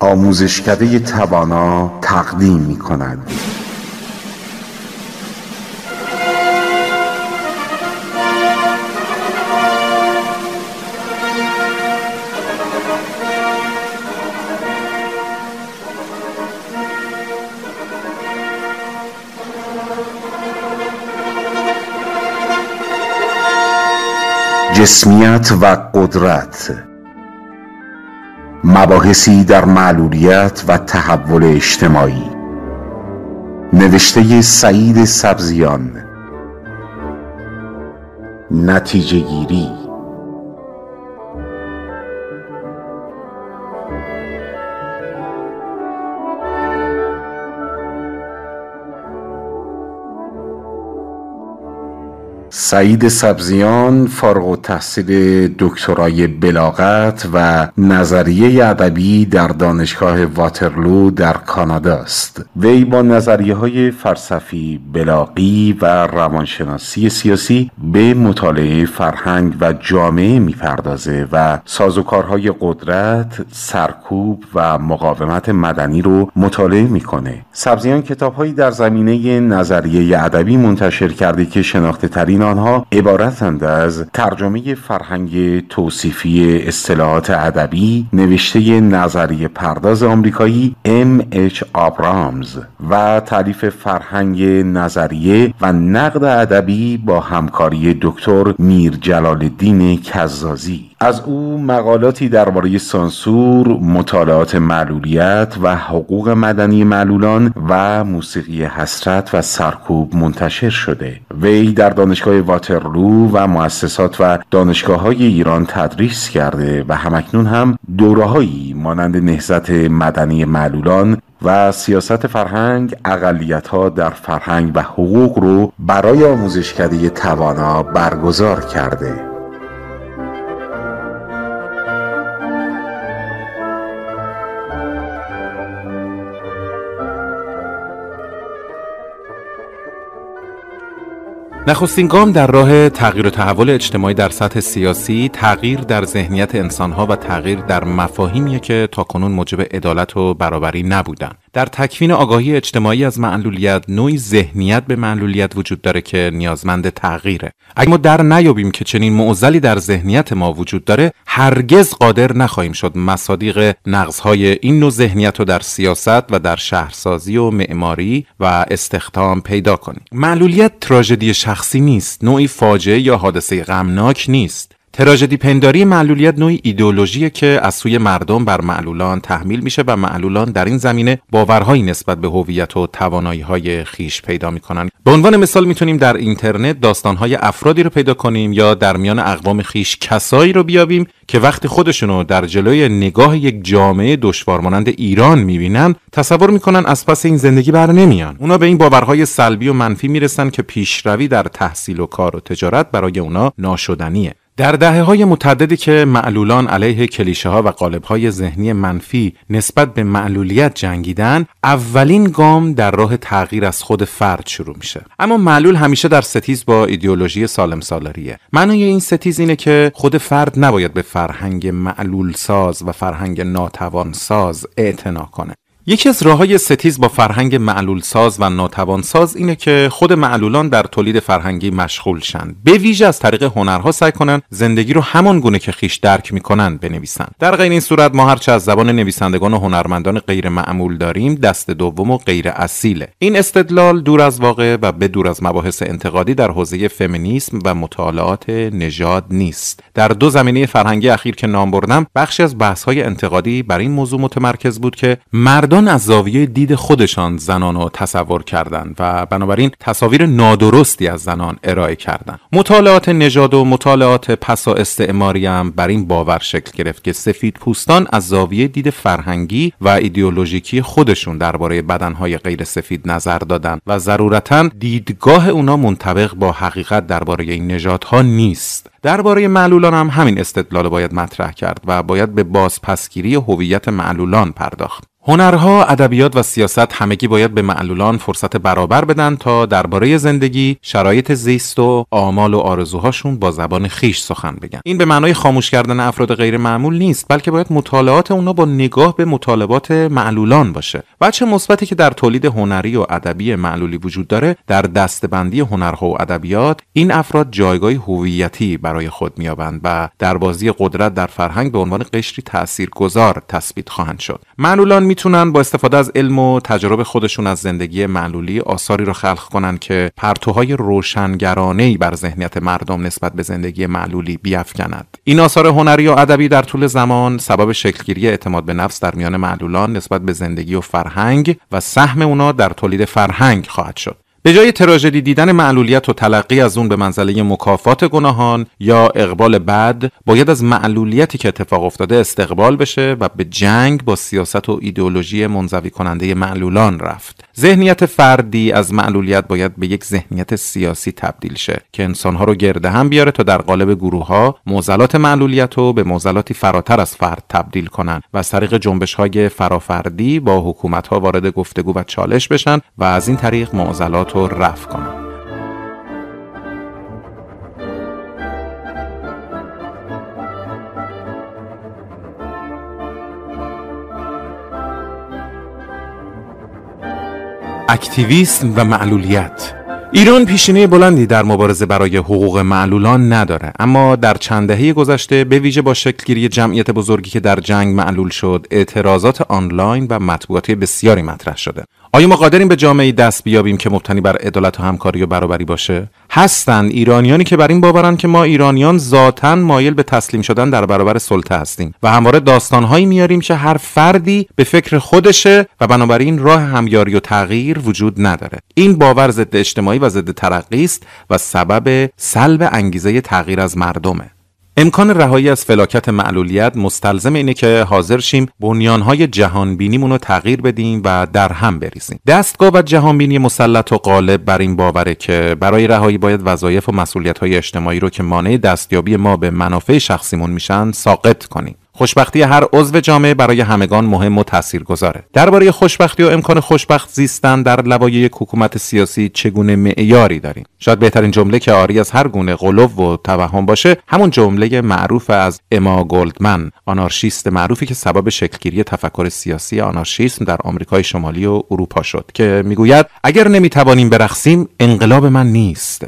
آموزشکده توانا تقدیم می کند جسمیت و قدرت مباحثی در معلولیت و تحول اجتماعی نوشته سعید سبزیان نتیجه گیری سعید سبزیان فارغ و تحصیل دکترای بلاغت و نظریه ادبی در دانشگاه واترلو در کانادا است وی با نظریه های فلسفی بلاغی و روانشناسی سیاسی به مطالعه فرهنگ و جامعه میپردازه و سازوکارهای قدرت سرکوب و مقاومت مدنی رو مطالعه میکنه سبزیان کتابهایی در زمینه نظریه ادبی منتشر کرده که شناخته ترین آن آنها عبارتند از ترجمه فرهنگ توصیفی اصطلاحات ادبی نوشته نظری پرداز آمریکایی ام اچ آبرامز و تعریف فرهنگ نظریه و نقد ادبی با همکاری دکتر میر جلال الدین کزازی از او مقالاتی درباره سانسور، مطالعات معلولیت و حقوق مدنی معلولان و موسیقی حسرت و سرکوب منتشر شده. وی در دانشگاه واترلو و مؤسسات و دانشگاه های ایران تدریس کرده و همکنون هم دورههایی مانند نهزت مدنی معلولان و سیاست فرهنگ اقلیت ها در فرهنگ و حقوق رو برای آموزشکده توانا برگزار کرده نخستین گام در راه تغییر و تحول اجتماعی در سطح سیاسی تغییر در ذهنیت انسانها و تغییر در مفاهیمیه که تاکنون موجب عدالت و برابری نبودند. در تکوین آگاهی اجتماعی از معلولیت نوعی ذهنیت به معلولیت وجود داره که نیازمند تغییره اگر ما در نیابیم که چنین معضلی در ذهنیت ما وجود داره هرگز قادر نخواهیم شد مصادیق نقضهای این نوع ذهنیت رو در سیاست و در شهرسازی و معماری و استخدام پیدا کنیم معلولیت تراژدی شخصی نیست نوعی فاجعه یا حادثه غمناک نیست تراژدی پنداری معلولیت نوعی ایدئولوژی که از سوی مردم بر معلولان تحمیل میشه و معلولان در این زمینه باورهایی نسبت به هویت و توانایی های خیش پیدا میکنن به عنوان مثال میتونیم در اینترنت داستانهای افرادی رو پیدا کنیم یا در میان اقوام خیش کسایی رو بیابیم که وقتی خودشون رو در جلوی نگاه یک جامعه دشوار مانند ایران میبینن تصور میکنن از پس این زندگی بر نمیان اونا به این باورهای سلبی و منفی میرسن که پیشروی در تحصیل و کار و تجارت برای اونا ناشدنیه در دهه های متعددی که معلولان علیه کلیشه ها و قالب های ذهنی منفی نسبت به معلولیت جنگیدن اولین گام در راه تغییر از خود فرد شروع میشه اما معلول همیشه در ستیز با ایدئولوژی سالم سالاریه معنای این ستیز اینه که خود فرد نباید به فرهنگ معلول ساز و فرهنگ ناتوانساز ساز اعتنا کنه یکی از راه های ستیز با فرهنگ معلول ساز و ناتوان ساز اینه که خود معلولان در تولید فرهنگی مشغول شن به ویژه از طریق هنرها سعی کنن زندگی رو همان گونه که خیش درک میکنن بنویسن در غیر این صورت ما هرچه از زبان نویسندگان و هنرمندان غیر معمول داریم دست دوم و غیر اصیله این استدلال دور از واقع و به دور از مباحث انتقادی در حوزه فمینیسم و مطالعات نژاد نیست در دو زمینه فرهنگی اخیر که نام بردم بخشی از بحث های انتقادی بر این موضوع متمرکز بود که مرد مردان از زاویه دید خودشان زنان را تصور کردند و بنابراین تصاویر نادرستی از زنان ارائه کردند مطالعات نژاد و مطالعات پسا استعماری هم بر این باور شکل گرفت که سفید پوستان از زاویه دید فرهنگی و ایدئولوژیکی خودشون درباره بدنهای غیر سفید نظر دادند و ضرورتا دیدگاه اونا منطبق با حقیقت درباره این نژادها نیست درباره معلولان هم همین استدلال باید مطرح کرد و باید به بازپسگیری هویت معلولان پرداخت هنرها، ادبیات و سیاست همگی باید به معلولان فرصت برابر بدن تا درباره زندگی، شرایط زیست و آمال و آرزوهاشون با زبان خیش سخن بگن. این به معنای خاموش کردن افراد غیر معمول نیست، بلکه باید مطالعات اونا با نگاه به مطالبات معلولان باشه. بچه مثبتی که در تولید هنری و ادبی معلولی وجود داره، در دستبندی هنرها و ادبیات این افراد جایگاه هویتی برای خود مییابند و در بازی قدرت در فرهنگ به عنوان قشری تاثیرگذار تثبیت خواهند شد. معلولان میتونن با استفاده از علم و تجربه خودشون از زندگی معلولی آثاری رو خلق کنن که پرتوهای روشنگرانه بر ذهنیت مردم نسبت به زندگی معلولی بیافکند این آثار هنری و ادبی در طول زمان سبب شکلگیری اعتماد به نفس در میان معلولان نسبت به زندگی و فرهنگ و سهم اونا در تولید فرهنگ خواهد شد به جای تراژدی دیدن معلولیت و تلقی از اون به منزله مکافات گناهان یا اقبال بد باید از معلولیتی که اتفاق افتاده استقبال بشه و به جنگ با سیاست و ایدئولوژی منظوی کننده معلولان رفت ذهنیت فردی از معلولیت باید به یک ذهنیت سیاسی تبدیل شه که انسانها رو گرده هم بیاره تا در قالب گروه ها معضلات معلولیت رو به معضلاتی فراتر از فرد تبدیل کنن و از طریق جنبش های فرافردی با حکومت ها وارد گفتگو و چالش بشن و از این طریق معضلات تو رفع کنم اکتیویسم و معلولیت ایران پیشینه بلندی در مبارزه برای حقوق معلولان نداره اما در چند دهه گذشته به ویژه با شکلگیری جمعیت بزرگی که در جنگ معلول شد اعتراضات آنلاین و مطبوعاتی بسیاری مطرح شده آیا ما قادریم به جامعه دست بیابیم که مبتنی بر عدالت و همکاری و برابری باشه هستند ایرانیانی که بر این باورند که ما ایرانیان ذاتا مایل به تسلیم شدن در برابر سلطه هستیم و همواره داستانهایی میاریم که هر فردی به فکر خودشه و بنابراین راه همیاری و تغییر وجود نداره این باور ضد اجتماعی و ضد ترقی است و سبب سلب انگیزه تغییر از مردمه امکان رهایی از فلاکت معلولیت مستلزم اینه که حاضر شیم بنیانهای جهانبینیمون رو تغییر بدیم و در هم بریزیم دستگاه و جهانبینی مسلط و غالب بر این باوره که برای رهایی باید وظایف و های اجتماعی رو که مانع دستیابی ما به منافع شخصیمون میشن ساقط کنیم خوشبختی هر عضو جامعه برای همگان مهم و تاثیرگذاره درباره خوشبختی و امکان خوشبخت زیستن در لوایه یک حکومت سیاسی چگونه معیاری داریم شاید بهترین جمله که آری از هر گونه غلو و توهم باشه همون جمله معروف از اما گلدمن آنارشیست معروفی که سبب شکلگیری تفکر سیاسی آنارشیسم در آمریکای شمالی و اروپا شد که میگوید اگر نمیتوانیم برخصیم انقلاب من نیست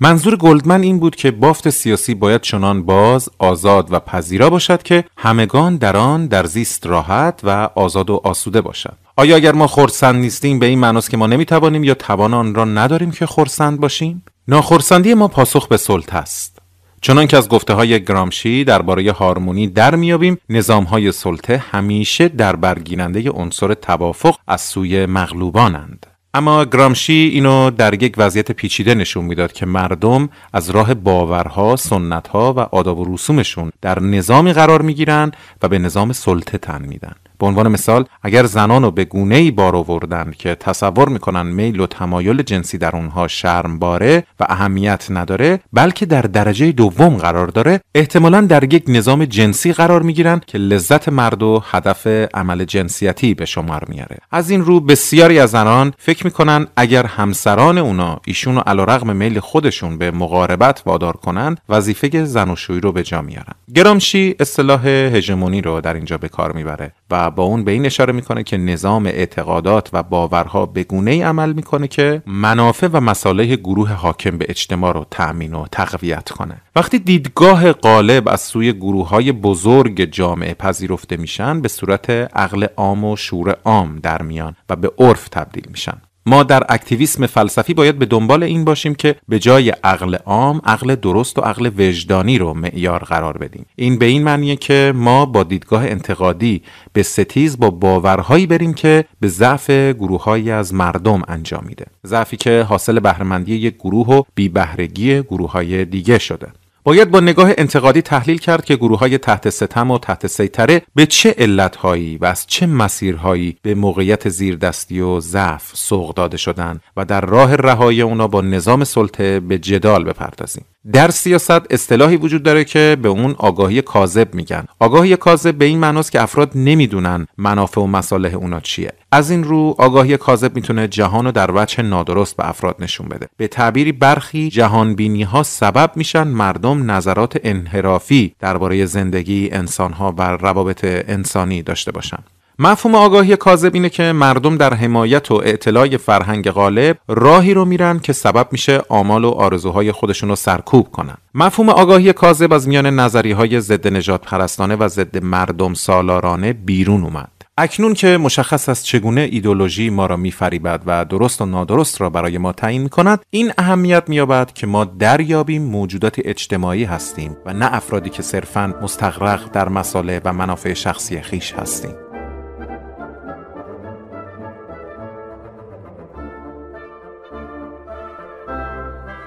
منظور گلدمن این بود که بافت سیاسی باید چنان باز، آزاد و پذیرا باشد که همگان در آن در زیست راحت و آزاد و آسوده باشد. آیا اگر ما خرسند نیستیم به این معناست که ما نمیتوانیم یا توان آن را نداریم که خرسند باشیم؟ ناخرسندی ما پاسخ به سلطه است. چنان که از گفته های گرامشی درباره هارمونی در میابیم نظام های سلطه همیشه در برگیرنده عنصر توافق از سوی مغلوبانند. اما گرامشی اینو در یک وضعیت پیچیده نشون میداد که مردم از راه باورها، سنتها و آداب و رسومشون در نظامی قرار میگیرن و به نظام سلطه تن میدن. به عنوان مثال اگر زنان رو به گونه ای بار آوردند که تصور میکنن میل و تمایل جنسی در اونها شرم باره و اهمیت نداره بلکه در درجه دوم قرار داره احتمالا در یک نظام جنسی قرار میگیرن که لذت مرد و هدف عمل جنسیتی به شمار میاره از این رو بسیاری از زنان فکر میکنن اگر همسران اونا ایشون رو علیرغم میل خودشون به مقاربت وادار کنن وظیفه زن و شوی رو به جا میارن گرامشی اصطلاح هژمونی رو در اینجا به کار میبره و و با اون به این اشاره میکنه که نظام اعتقادات و باورها به گونه ای عمل میکنه که منافع و مصالح گروه حاکم به اجتماع رو تامین و تقویت کنه وقتی دیدگاه غالب از سوی گروه های بزرگ جامعه پذیرفته میشن به صورت عقل عام و شور عام در میان و به عرف تبدیل میشن ما در اکتیویسم فلسفی باید به دنبال این باشیم که به جای عقل عام عقل درست و عقل وجدانی رو معیار قرار بدیم این به این معنیه که ما با دیدگاه انتقادی به ستیز با باورهایی بریم که به ضعف گروههایی از مردم انجام میده ضعفی که حاصل بهرهمندی یک گروه و بیبهرگی گروههای دیگه شده باید با نگاه انتقادی تحلیل کرد که گروه های تحت ستم و تحت سیطره به چه علتهایی و از چه مسیرهایی به موقعیت زیردستی و ضعف سوق داده شدن و در راه رهایی اونا با نظام سلطه به جدال بپردازیم در سیاست اصطلاحی وجود داره که به اون آگاهی کاذب میگن آگاهی کاذب به این معناست که افراد نمیدونن منافع و مصالح اونا چیه از این رو آگاهی کاذب میتونه جهان رو در وجه نادرست به افراد نشون بده به تعبیری برخی بینی ها سبب میشن مردم نظرات انحرافی درباره زندگی انسان ها و روابط انسانی داشته باشن مفهوم آگاهی کاذب اینه که مردم در حمایت و اعتلاع فرهنگ غالب راهی رو میرن که سبب میشه آمال و آرزوهای خودشون رو سرکوب کنن مفهوم آگاهی کاذب از میان نظری های ضد نجات پرستانه و ضد مردم سالارانه بیرون اومد اکنون که مشخص است چگونه ایدولوژی ما را میفریبد و درست و نادرست را برای ما تعیین کند این اهمیت مییابد که ما دریابیم موجودات اجتماعی هستیم و نه افرادی که صرفا مستغرق در مساله و منافع شخصی خیش هستیم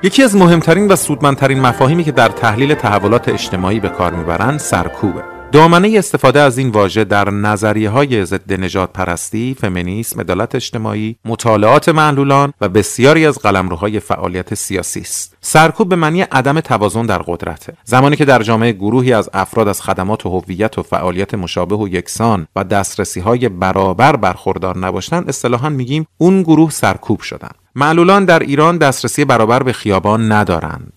یکی از مهمترین و سودمندترین مفاهیمی که در تحلیل تحولات اجتماعی به کار میبرند سرکوبه دامنه استفاده از این واژه در نظریه های ضد نجات پرستی، فمینیسم، عدالت اجتماعی، مطالعات معلولان و بسیاری از قلمروهای فعالیت سیاسی است. سرکوب به معنی عدم توازن در قدرته. زمانی که در جامعه گروهی از افراد از خدمات و هویت و فعالیت مشابه و یکسان و دسترسی های برابر برخوردار نباشند، اصطلاحا میگیم اون گروه سرکوب شدن. معلولان در ایران دسترسی برابر به خیابان ندارند.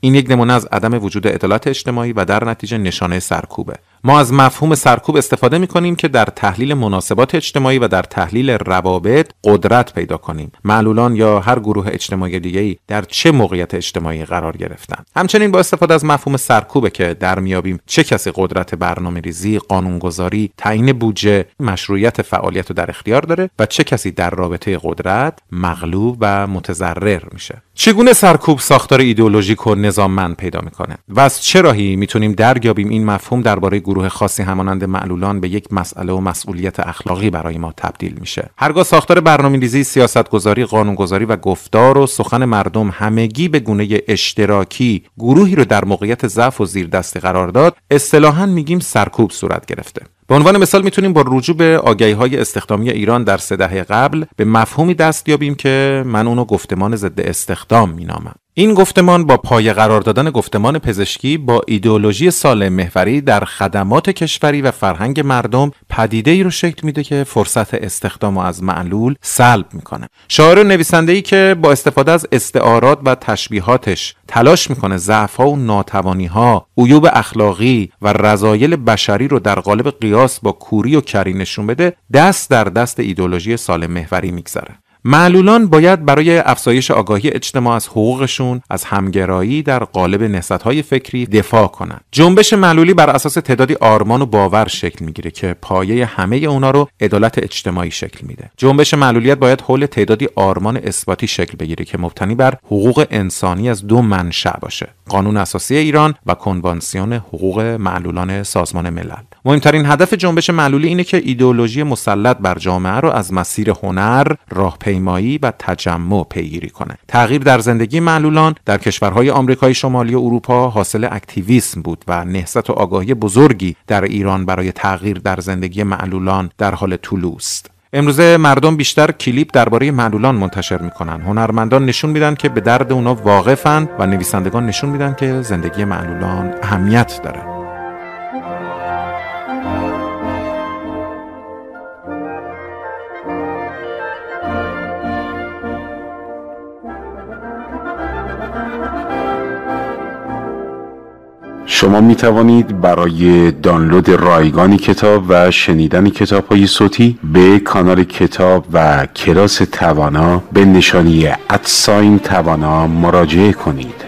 این یک نمونه از عدم وجود عدالت اجتماعی و در نتیجه نشانه سرکوبه ما از مفهوم سرکوب استفاده می کنیم که در تحلیل مناسبات اجتماعی و در تحلیل روابط قدرت پیدا کنیم معلولان یا هر گروه اجتماعی دیگری در چه موقعیت اجتماعی قرار گرفتن همچنین با استفاده از مفهوم سرکوبه که در میابیم چه کسی قدرت برنامه ریزی قانونگذاری تعیین بودجه مشروعیت فعالیت رو در اختیار داره و چه کسی در رابطه قدرت مغلوب و متضرر میشه چگونه سرکوب ساختار ایدئولوژیک و نظاممند پیدا میکنه و از چه راهی میتونیم دریابیم این مفهوم درباره گروه خاصی همانند معلولان به یک مسئله و مسئولیت اخلاقی برای ما تبدیل میشه هرگاه ساختار برنامه‌ریزی سیاستگذاری قانونگذاری و گفتار و سخن مردم همگی به گونه اشتراکی گروهی رو در موقعیت ضعف و دست قرار داد اصطلاحا میگیم سرکوب صورت گرفته به عنوان مثال میتونیم با رجوع به آگهی های استخدامی ایران در سه دهه قبل به مفهومی دست یابیم که من اونو گفتمان ضد استخدام مینامم این گفتمان با پای قرار دادن گفتمان پزشکی با ایدئولوژی سالم محوری در خدمات کشوری و فرهنگ مردم پدیده ای رو شکل میده که فرصت استخدام و از معلول سلب میکنه شاعر نویسنده ای که با استفاده از استعارات و تشبیهاتش تلاش میکنه ضعف و ناتوانی ها عیوب اخلاقی و رضایل بشری رو در قالب قیاس با کوری و کری نشون بده دست در دست ایدئولوژی سالم محوری میگذره معلولان باید برای افزایش آگاهی اجتماع از حقوقشون از همگرایی در قالب نهضت‌های فکری دفاع کنند جنبش معلولی بر اساس تعدادی آرمان و باور شکل میگیره که پایه همه اونا رو عدالت اجتماعی شکل میده جنبش معلولیت باید حول تعدادی آرمان اثباتی شکل بگیره که مبتنی بر حقوق انسانی از دو منشأ باشه قانون اساسی ایران و کنوانسیون حقوق معلولان سازمان ملل مهمترین هدف جنبش معلولی اینه که ایدئولوژی مسلط بر جامعه رو از مسیر هنر راه پیمایی و تجمع پیگیری کنه تغییر در زندگی معلولان در کشورهای آمریکای شمالی و اروپا حاصل اکتیویسم بود و نهضت و آگاهی بزرگی در ایران برای تغییر در زندگی معلولان در حال طلوع است امروزه مردم بیشتر کلیپ درباره معلولان منتشر میکنن هنرمندان نشون میدن که به درد اونا واقفند و نویسندگان نشون میدن که زندگی معلولان اهمیت داره شما می توانید برای دانلود رایگان کتاب و شنیدن کتاب های صوتی به کانال کتاب و کلاس توانا به نشانی ادساین توانا مراجعه کنید